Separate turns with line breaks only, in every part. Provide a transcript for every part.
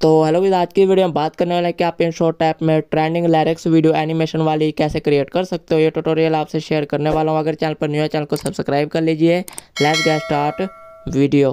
तो hello with आज की वीडियो में बात करने वाले हैं कि आप इन शॉर्ट ऐप में ट्रेंडिंग लिरिक्स वीडियो एनिमेशन वाली कैसे क्रिएट कर सकते हो ये ट्यूटोरियल आपसे शेयर करने वाला हूँ अगर चैनल पर न्यू है चैनल को सब्सक्राइब कर लीजिए लेट्स गेट स्टार्ट वीडियो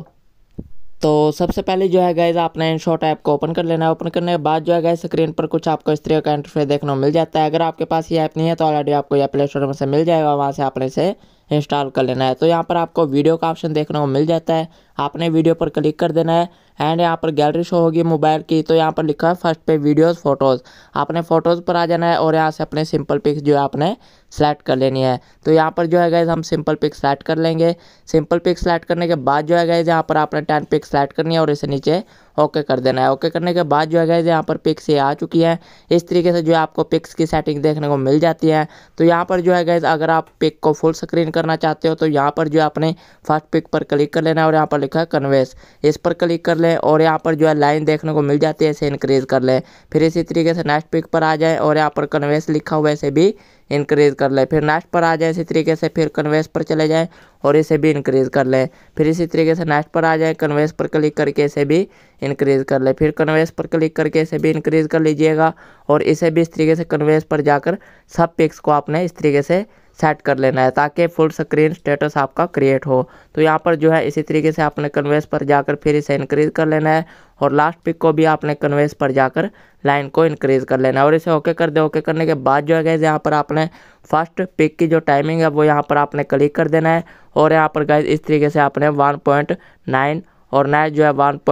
तो सबसे पहले जो है गाइज आपने इन शॉर्ट ऐप को ओपन कर लेना है ओपन करने के बाद जो है गाइज स्क्रीन पर कुछ आपको इस तरह का इंटरफेस देखने को मिल जाता है अगर आपके पास ये ऐप नहीं है तो ऑलरेडी आपको यह प्ले स्टोर में से मिल जाएगा वहाँ से आपने इसे इंस्टॉल कर लेना है तो यहाँ पर आपको वीडियो का ऑप्शन देखने को मिल जाता है आपने वीडियो पर क्लिक कर देना है एंड यहाँ पर गैलरी शो होगी मोबाइल की तो यहाँ पर लिखा है फर्स्ट पे वीडियोस फोटोज़ आपने फ़ोटोज़ पर आ जाना है और यहाँ से अपने सिंपल पिक्स जो है आपने सेलेक्ट कर लेनी है तो यहाँ पर जो है गैज़ हम सिंपल पिक सेलेक्ट कर लेंगे सिंपल पिक सेलेक्ट करने के बाद जो है गैज़ यहाँ पर आपने टेन पिक सेलेक्ट करनी है और इसे नीचे ओके कर देना है ओके करने के बाद जो है गैस यहाँ पर पिक्स ये आ चुकी है इस तरीके से जो है आपको पिक्स की सेटिंग देखने को मिल जाती है तो यहाँ पर जो है गैस अगर आप पिक को फुल स्क्रीन करना चाहते हो तो यहाँ पर जो है अपने फर्स्ट पिक पर क्लिक कर लेना है और यहाँ पर लिखा है कन्वेस इस पर क्लिक कर लें और यहाँ पर जो है लाइन देखने को मिल जाती है इसे इंक्रीज़ कर लें फिर इसी तरीके से नेक्स्ट पिक पर आ जाए और यहाँ पर कन्वेस लिखा हुआ है इसे भी इंक्रीज कर लें फिर नेक्स्ट पर आ जाए इसी तरीके से फिर कन्वेस पर चले जाएँ और इसे भी इंक्रीज़ कर लें फिर इसी तरीके से नेक्स्ट पर आ जाए कन्वेस पर क्लिक करके इसे भी इंक्रीज़ कर लें फिर कन्वेस पर क्लिक करके इसे भी इंक्रीज़ कर लीजिएगा और इसे भी इस तरीके से कन्वेस पर जाकर सब पिक्स को आपने इस तरीके से सेट कर लेना है ताकि फुल स्क्रीन स्टेटस आपका क्रिएट हो तो यहाँ पर जो है इसी तरीके से आपने कन्वेस पर जाकर फिर इसे इंक्रीज़ कर लेना है और लास्ट पिक को भी आपने कन्वेस पर जाकर लाइन को इंक्रीज़ कर लेना है और इसे ओके कर दे ओके करने के बाद जो है गैस यहाँ पर आपने फर्स्ट पिक की जो टाइमिंग है वो यहाँ पर आपने क्लिक कर देना है और यहाँ पर गैस इस तरीके से आपने वन और नेक्स्ट जो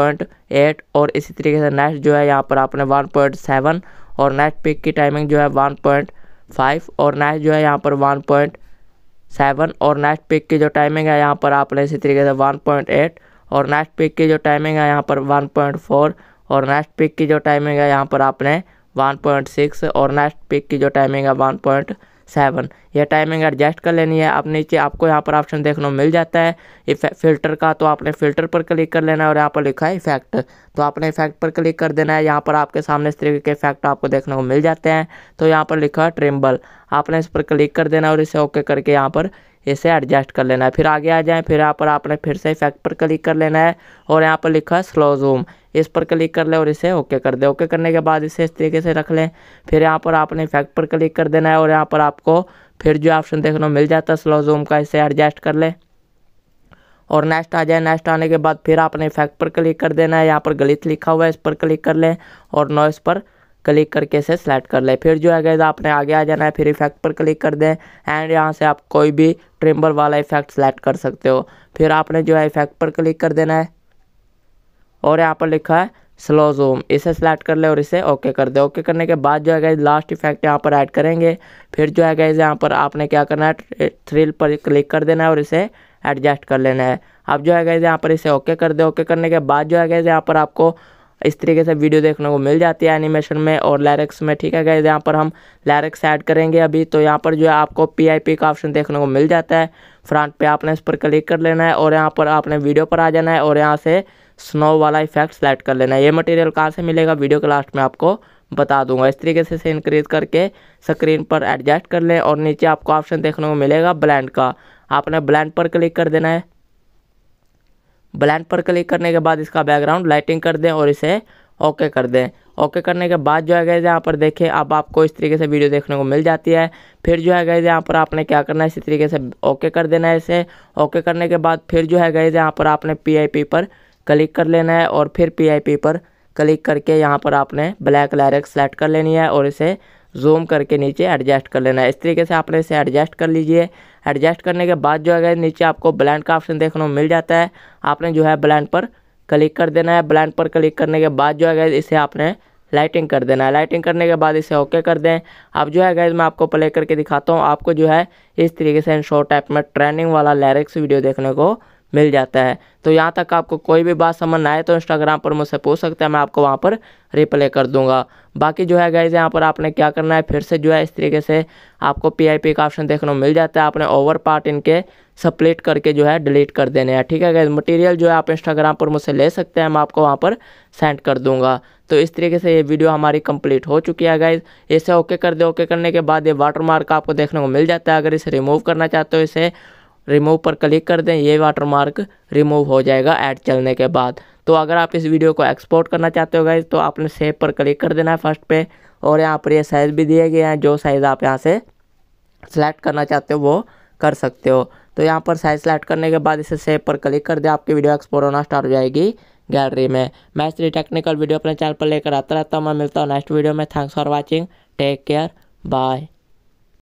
है एट और इसी तरीके से नेक्स्ट जो है यहाँ पर आपने सेवन और नेक्स्ट पिक की टाइमिंग जो है पॉइंट फाइव और नाइट जो है यहाँ पर वन पॉइंट सेवन और नाइट पिक की जो टाइमिंग है यहाँ पर आपने इसी तरीके से वन पॉइंट एट और नाइट पिक की जो टाइमिंग है यहाँ पर वन पॉइंट फोर और नाइट पिक की जो टाइमिंग है यहाँ पर आपने वन पॉइंट सिक्स और नाइट पिक की जो टाइमिंग है वन पॉइंट सेवन ये टाइमिंग एडजस्ट कर लेनी है आप नीचे आपको यहाँ पर ऑप्शन देखने को मिल जाता है फिल्टर का तो आपने फिल्टर पर क्लिक कर लेना है और यहाँ पर लिखा है इफेक्ट तो आपने इफेक्ट पर क्लिक कर देना है यहाँ पर आपके सामने इस तरीके के इफेक्ट आपको देखने को मिल जाते हैं तो यहाँ पर लिखा है ट्रिम्बल आपने इस पर क्लिक कर देना और इसे ओके करके यहाँ पर इसे एडजस्ट कर लेना है फिर आगे आ जाएं फिर यहाँ पर आपने फिर से इफेक्ट पर क्लिक कर लेना है और यहाँ पर लिखा है स्लो जूम इस पर क्लिक कर लें और इसे ओके कर दे ओके करने के बाद इसे इस तरीके से रख लें फिर यहाँ पर आपने इफेक्ट पर क्लिक कर देना है और यहाँ पर आपको फिर जो ऑप्शन देखने मिल जाता है स्लो जूम का इसे एडजस्ट कर लें और नेक्स्ट आ जाए नेक्स्ट आने के बाद फिर आपने इफेक्ट पर क्लिक कर देना है यहाँ पर गलित लिखा हुआ है इस पर क्लिक कर लें और नॉइस पर क्लिक करके इसे सेलेक्ट कर लें फिर जो है गैस आपने आगे आ जाना है फिर इफेक्ट पर क्लिक कर दें एंड यहाँ से आप कोई भी ट्रिम्बल वाला इफेक्ट सेलेक्ट कर सकते हो फिर आपने जो है इफेक्ट पर क्लिक कर देना है और यहाँ पर लिखा है स्लो जूम इसे सेलेक्ट कर ले और इसे ओके कर दे ओके करने के बाद जो है गैस लास्ट इफेक्ट यहाँ पर ऐड करेंगे फिर जो है गैस यहाँ पर आपने क्या करना है थ्रिल पर क्लिक कर देना है और इसे एडजस्ट कर लेना है अब जो है गैस यहाँ पर इसे ओके कर दे ओके करने के बाद जो है गैस यहाँ पर आपको इस तरीके से वीडियो देखने को मिल जाती है एनिमेशन में और लैरिक्स में ठीक है क्या यहाँ पर हम लैरिक्स ऐड करेंगे अभी तो यहाँ पर जो है आपको पी का ऑप्शन देखने को मिल जाता है फ्रंट पे आपने इस पर क्लिक कर लेना है और यहाँ पर आपने वीडियो पर आ जाना है और यहाँ से स्नो वाला इफेक्ट सेलेक्ट कर लेना है ये मटेरियल कहाँ से मिलेगा वीडियो के लास्ट में आपको बता दूंगा इस तरीके से इसे इंक्रीज करके स्क्रीन पर एडजस्ट कर लें और नीचे आपको ऑप्शन देखने को मिलेगा ब्लैंड का आपने ब्लैंड पर क्लिक कर देना है ब्लैंड पर क्लिक करने के बाद इसका बैकग्राउंड लाइटिंग कर दें और इसे ओके कर दें ओके करने के बाद जो है गए यहाँ पर देखें अब आपको इस तरीके से वीडियो देखने को मिल जाती है फिर जो है गए यहाँ पर आपने क्या करना है इसी तरीके से ओके कर देना है इसे ओके करने के बाद फिर जो है गए यहाँ पर आपने पी पर क्लिक कर लेना है और फिर पी पर क्लिक करके यहाँ पर आपने ब्लैक लैरिक सेलेक्ट कर लेनी है और इसे जूम करके नीचे एडजस्ट कर लेना है इस तरीके से आपने इसे एडजस्ट कर लीजिए एडजस्ट करने के बाद जो है गए नीचे आपको ब्लैंड का ऑप्शन देखने को मिल जाता है आपने जो है ब्लैंड पर क्लिक कर देना है ब्लैंड पर क्लिक करने के बाद जो है गए इसे आपने लाइटिंग कर देना है लाइटिंग करने के बाद इसे ओके कर दें अब जो है गैज मैं आपको प्ले करके दिखाता हूँ आपको जो है इस तरीके से इन शॉर्ट टाइप में ट्रेंडिंग वाला लैरिक्स वीडियो देखने को मिल जाता है तो यहाँ तक आपको कोई भी बात समझ आए तो इंस्टाग्राम पर मुझसे पूछ सकते हैं मैं आपको वहाँ पर रिप्लाई कर दूंगा बाकी जो है गाइज यहाँ पर आपने क्या करना है फिर से जो है इस तरीके से आपको पीआईपी का ऑप्शन देखने को मिल जाता है आपने ओवर पार्ट इनके सप्लिट करके जो है डिलीट कर देने हैं ठीक है गाइज मटेरियल जो है आप इंस्टाग्राम पर मुझसे ले सकते हैं मैं आपको वहाँ पर सेंड कर दूंगा तो इस तरीके से ये वीडियो हमारी कंप्लीट हो चुकी है गाइज़ इसे ओके कर दे ओके करने के बाद ये वाटर मार्क आपको देखने को मिल जाता है अगर इसे रिमूव करना चाहते हो इसे रिमूव पर क्लिक कर दें ये वाटरमार्क रिमूव हो जाएगा ऐड चलने के बाद तो अगर आप इस वीडियो को एक्सपोर्ट करना चाहते हो गए तो आपने सेव पर क्लिक कर देना है फर्स्ट पे और यहाँ पर ये साइज़ भी दिए गए हैं जो साइज़ आप यहाँ से सेलेक्ट करना चाहते हो वो कर सकते हो तो यहाँ पर साइज सेलेक्ट करने के बाद इसे सेव पर क्लिक कर दें आपकी वीडियो एक्सपोर्ट होना स्टार्ट हो जाएगी गैलरी में मैं स्त्री टेक्निकल वीडियो अपने चैनल पर लेकर आता रहता हूँ मैं मिलता हूँ नेक्स्ट वीडियो में thanks for watching take care bye